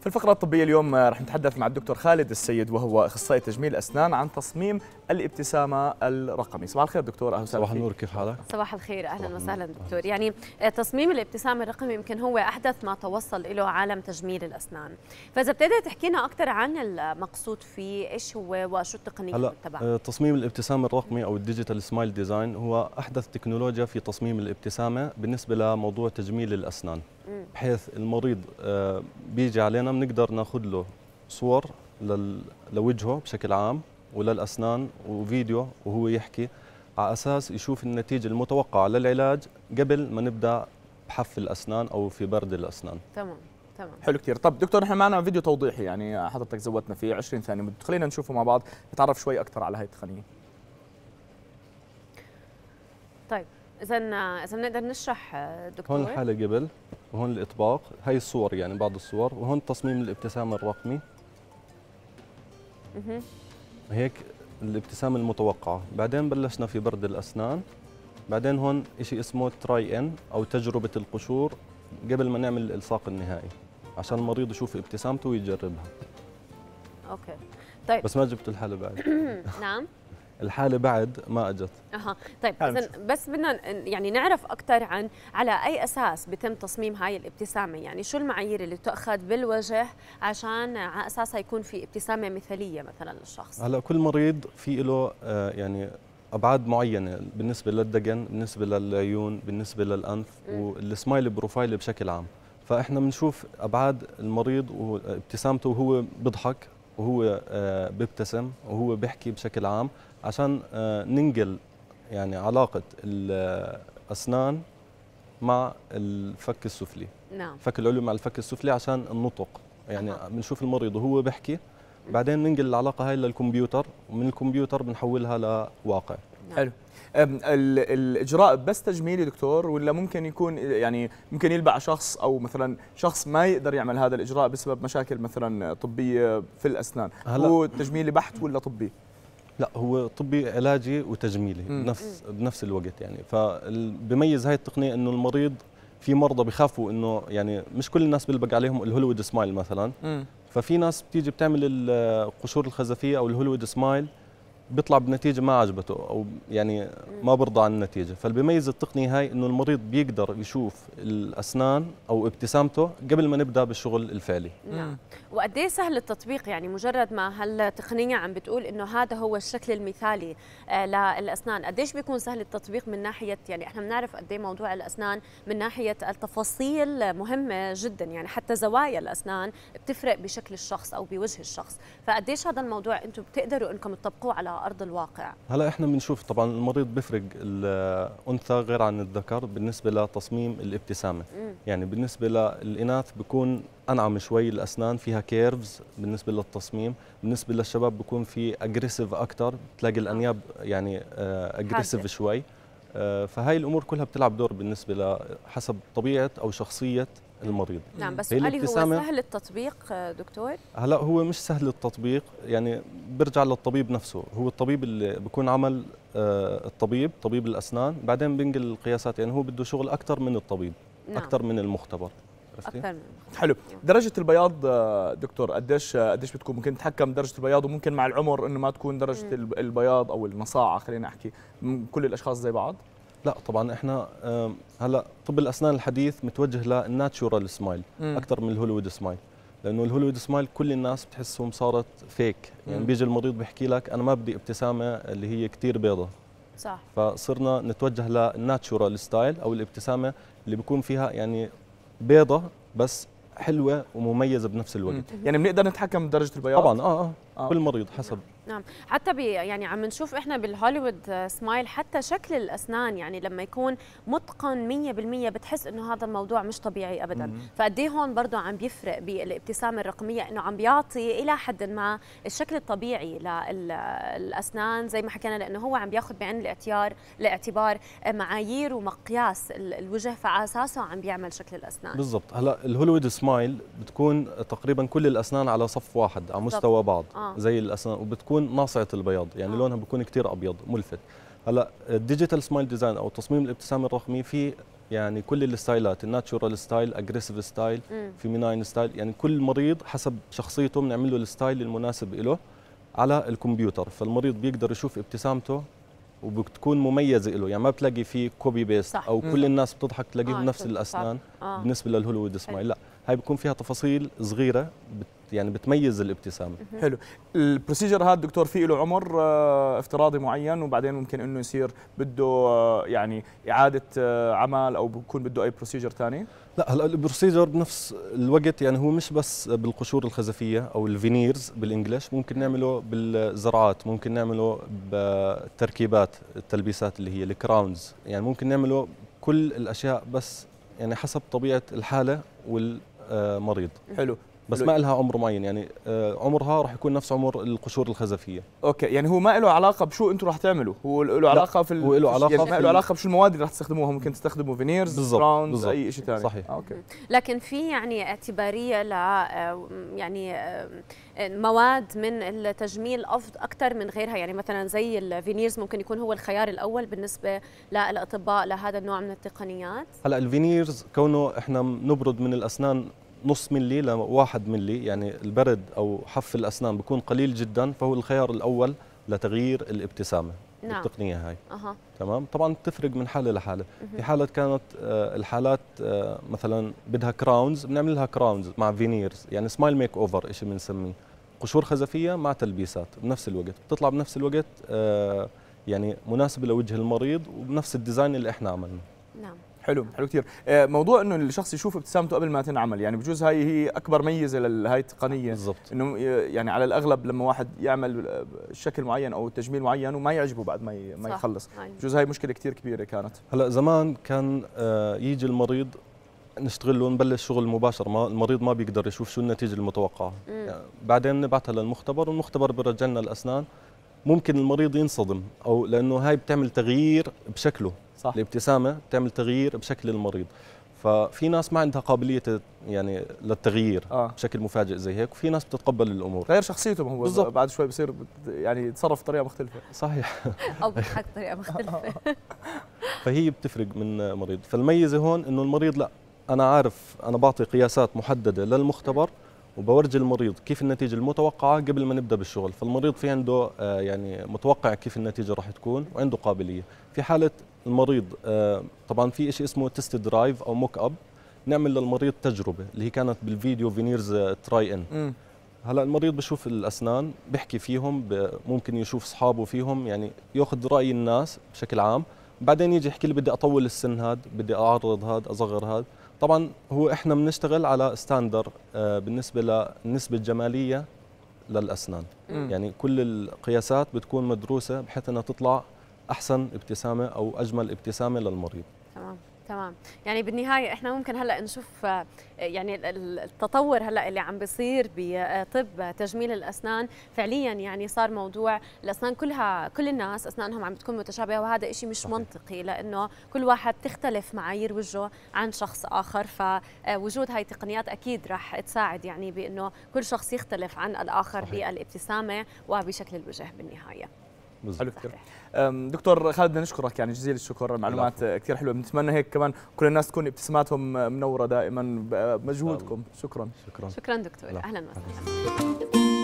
في الفقرة الطبية اليوم آه، رح نتحدث مع الدكتور خالد السيد وهو اخصائي تجميل اسنان عن تصميم الابتسامه الرقمي صباح الخير دكتور اهلا وسهلا صباح النور كيف حالك صباح الخير اهلا وسهلا دكتور يعني آه، تصميم الابتسامه الرقمي يمكن هو احدث ما توصل له عالم تجميل الاسنان فاذا بتقدر تحكي لنا اكثر عن المقصود فيه ايش هو وشو التقنيه هلا آه، تصميم الابتسامه الرقمي او الديجيتال سمايل ديزاين هو احدث تكنولوجيا في تصميم الابتسامه بالنسبه لموضوع تجميل الاسنان بحيث المريض آه، بيجي علينا بنقدر ناخذ له صور لوجهه بشكل عام وللأسنان وفيديو وهو يحكي على أساس يشوف النتيجة المتوقعة للعلاج قبل ما نبدأ بحف الأسنان أو في برد الأسنان تمام تمام حلو كثير طب دكتور احنا معنا فيديو توضيحي يعني حضرتك زودنا فيه 20 ثانيه خلينا نشوفه مع بعض نتعرف شوي اكثر على هاي التقنيه طيب اذا اذا بنقدر نشرح دكتور هون الحاله قبل وهون الاطباق هاي الصور يعني بعض الصور وهون تصميم الابتسامه الرقمي هيك الابتسامة المتوقعة بعدين بلشنا في برد الأسنان بعدين هون شيء اسمه تراي ان أو تجربة القشور قبل ما نعمل الإلصاق النهائي عشان المريض يشوف ابتسامته ويجربها اوكي طيب بس ما جبت الحالة بعد نعم الحالة بعد ما اجت اها طيب اذا بس بدنا يعني نعرف اكثر عن على اي اساس بتم تصميم هاي الابتسامة يعني شو المعايير اللي تؤخذ بالوجه عشان على اساسها يكون في ابتسامة مثالية مثلا للشخص هلا كل مريض في له آه، يعني ابعاد معينه بالنسبه للدقن بالنسبه للعيون بالنسبه للانف والسمايل بروفايل بشكل عام فاحنا بنشوف ابعاد المريض وابتسامته وهو بيضحك وهو آه، بيبتسم وهو بيحكي بشكل عام عشان آه، ننقل يعني علاقه الاسنان مع الفك السفلي نعم فك العلوي مع الفك السفلي عشان النطق يعني بنشوف المريض وهو بيحكي بعدين بننقل العلاقه هاي للكمبيوتر ومن الكمبيوتر بنحولها لواقع نعم. حلو الاجراء بس تجميلي دكتور ولا ممكن يكون يعني ممكن يلبع شخص او مثلا شخص ما يقدر يعمل هذا الاجراء بسبب مشاكل مثلا طبيه في الاسنان هلا هو تجميلي بحت ولا طبي لا هو طبي علاجي وتجميلي بنفس بنفس الوقت يعني فبميز هاي التقنيه انه المريض في مرضى بخافوا انه يعني مش كل الناس بيلبق عليهم الهوليوود سمايل مثلا ففي ناس بتيجي بتعمل القشور الخزفيه او الهوليوود سمايل بيطلع بنتيجه ما عجبته او يعني ما برضى عن النتيجه فالبميز بيميز التقنيه هاي انه المريض بيقدر يشوف الاسنان او ابتسامته قبل ما نبدا بالشغل الفعلي نعم وقد إيه سهل التطبيق يعني مجرد ما هالتقنيه عم بتقول انه هذا هو الشكل المثالي آه، للاسنان قد ايش بيكون سهل التطبيق من ناحيه يعني احنا بنعرف قد ايه موضوع الاسنان من ناحيه التفاصيل مهمه جدا يعني حتى زوايا الاسنان بتفرق بشكل الشخص او بوجه الشخص فقد ايش هذا الموضوع انتم بتقدروا انكم تطبقوه على ارض الواقع هلا احنا بنشوف طبعا المريض بفرق الانثى غير عن الذكر بالنسبه لتصميم الابتسامه مم. يعني بالنسبه للاناث بيكون انعم شوي الاسنان فيها كيرفز بالنسبه للتصميم بالنسبه للشباب بيكون في اجريسيف اكثر بتلاقي الانياب يعني اجريسيف آه، شوي آه، فهي الامور كلها بتلعب دور بالنسبه لحسب طبيعه او شخصيه المريض نعم بس هل هو سهل التطبيق آه، دكتور هلا هو مش سهل التطبيق يعني برجع للطبيب نفسه هو الطبيب اللي بكون عمل آه، الطبيب طبيب الاسنان بعدين بنقل القياسات يعني هو بده شغل اكثر من الطبيب نعم. اكثر من المختبر اكثر حلو نعم. درجه البياض آه، دكتور قديش قديش بتكون ممكن تتحكم درجه البياض وممكن مع العمر انه ما تكون درجه م. البياض او النصاعه خلينا احكي كل الاشخاص زي بعض لا طبعا احنا هلا طب الاسنان الحديث متوجه للناتشورال سمايل اكثر من الهوليوود سمايل لانه الهوليوود سمايل كل الناس بتحسهم صارت فيك يعني بيجي المريض بيحكي لك انا ما بدي ابتسامه اللي هي كثير بيضة صح فصرنا نتوجه للناتشورال ستايل او الابتسامه اللي بيكون فيها يعني بيضة بس حلوه ومميزه بنفس الوقت يعني بنقدر نتحكم بدرجه البياض طبعا اه اه, آه. كل مريض حسب نعم. نعم حتى بي يعني عم نشوف احنا بالهوليوود سمايل آه، حتى شكل الاسنان يعني لما يكون متقن 100% بتحس انه هذا الموضوع مش طبيعي ابدا فقد إيه هون برضه عم بيفرق بالابتسامه الرقميه انه عم بيعطي الى حد ما الشكل الطبيعي للاسنان زي ما حكينا لانه هو عم بياخذ بعين الاعتيار الاعتبار آه، معايير ومقياس الوجه فعلى اساسه عم بيعمل شكل الاسنان بالضبط هلا الهوليوود سمايل بتكون تقريبا كل الاسنان على صف واحد على مستوى بعض آه. زي الاسنان وبتكون بتكون ناصعه البياض يعني آه. لونها بيكون كثير ابيض ملفت هلا الديجيتال سمايل ديزاين او تصميم الابتسام الرقمي في يعني كل الستايلات الناتشورال ستايل اجريسيف ستايل ميناين ستايل يعني كل مريض حسب شخصيته بنعمل له الستايل المناسب له على الكمبيوتر فالمريض بيقدر يشوف ابتسامته وبتكون مميزه له يعني ما بتلاقي في كوبي بيست صح. او كل الناس بتضحك تلاقيهم آه نفس الاسنان آه. بالنسبه للهوليوود سمايل لا هاي بيكون فيها تفاصيل صغيره يعني بتميز الابتسامه حلو البروسيجر هذا دكتور في له عمر آه، افتراضي معين وبعدين ممكن انه يصير بده آه، يعني اعاده آه، عمل او بكون بده اي بروسيجر ثاني لا هلا البروسيجر بنفس الوقت يعني هو مش بس بالقشور الخزفيه او الفينيرز بالانجلش ممكن نعمله بالزرعات ممكن نعمله بالتركيبات التلبيسات اللي هي الكراونز يعني ممكن نعمله كل الاشياء بس يعني حسب طبيعه الحاله والمريض حلو بس ما لها عمر معين يعني آه، عمرها راح يكون نفس عمر القشور الخزفيه اوكي يعني هو ما له علاقه بشو انتم راح تعملوا هو له علاقه في هو له يعني علاقه يعني ما له علاقه بشو المواد اللي راح تستخدموها ممكن تستخدموا فينيرز براونز اي شيء ثاني صحيح آه اوكي لكن في يعني اعتباريه ل آه، يعني آه، مواد من التجميل اكثر من غيرها يعني مثلا زي الفينيرز ممكن يكون هو الخيار الاول بالنسبه للاطباء لهذا النوع من التقنيات هلا الفينيرز كونه احنا بنبرد من الاسنان نص ملي لواحد ملي يعني البرد أو حف الأسنان بيكون قليل جدا فهو الخيار الأول لتغيير الابتسامة نعم. التقنية هاي أه. تمام طبعا بتفرق من حالة لحالة في حالة كانت آه، الحالات آه، مثلا بدها كراونز بنعمل لها كراونز مع فينيرز يعني سمايل ميك أوفر شيء بنسميه قشور خزفية مع تلبيسات بنفس الوقت بتطلع بنفس الوقت آه، يعني مناسبة لوجه المريض وبنفس الديزاين اللي احنا عملناه حلو حلو كثير آه، موضوع انه الشخص يشوف ابتسامته قبل ما تنعمل يعني بجوز هاي هي اكبر ميزه لهي التقنيه بالضبط انه يعني على الاغلب لما واحد يعمل آه، شكل معين او تجميل معين وما يعجبه بعد ما ما يخلص أيوة. بجوز هاي مشكله كثير كبيره كانت هلا زمان كان آه، يجي المريض نشتغل له نبلش شغل مباشر ما المريض ما بيقدر يشوف شو النتيجه المتوقعه يعني بعدين نبعثها للمختبر والمختبر بيرجع لنا الاسنان ممكن المريض ينصدم او لانه هاي بتعمل تغيير بشكله صح. الابتسامه بتعمل تغيير بشكل المريض ففي ناس ما عندها قابليه يعني للتغيير آه. بشكل مفاجئ زي هيك وفي ناس بتتقبل الامور غير شخصيتهم هو بالزبط. بعد شوي بصير يعني يتصرف بطريقه مختلفه صحيح او بيضحك بطريقه مختلفه فهي بتفرق من مريض فالميزه هون انه المريض لا انا عارف انا بعطي قياسات محدده للمختبر وبورجي المريض كيف النتيجه المتوقعه قبل ما نبدا بالشغل فالمريض في عنده آه، يعني متوقع كيف النتيجه راح تكون وعنده قابليه في حاله المريض آه، طبعا في شيء اسمه تيست درايف او موك اب نعمل للمريض تجربه اللي هي كانت بالفيديو فينيرز تراي ان هلا المريض بشوف الاسنان بحكي فيهم ممكن يشوف اصحابه فيهم يعني ياخذ راي الناس بشكل عام بعدين يجي يحكي لي بدي اطول السن هذا بدي اعرض هذا اصغر هذا طبعا هو احنا بنشتغل على ستاندر آه، بالنسبه للنسبه الجماليه للاسنان م. يعني كل القياسات بتكون مدروسه بحيث انها تطلع احسن ابتسامه او اجمل ابتسامه للمريض تمام تمام يعني بالنهايه احنا ممكن هلا نشوف آه، يعني التطور هلا اللي عم بيصير بطب آه، تجميل الاسنان فعليا يعني صار موضوع الاسنان كلها كل الناس اسنانهم عم بتكون متشابهه وهذا شيء مش منطقي لانه كل واحد تختلف معايير وجهه عن شخص اخر فوجود آه، هاي التقنيات اكيد راح تساعد يعني بانه كل شخص يختلف عن الاخر صحيح. بالابتسامه وبشكل الوجه بالنهايه حلو كثير دكتور خالد بدنا نشكرك يعني جزيل الشكر معلومات كثير حلوه بنتمنى هيك كمان كل الناس تكون ابتساماتهم منوره دائما بمجهودكم شكرا شكرا شكرا دكتور اهلا وسهلا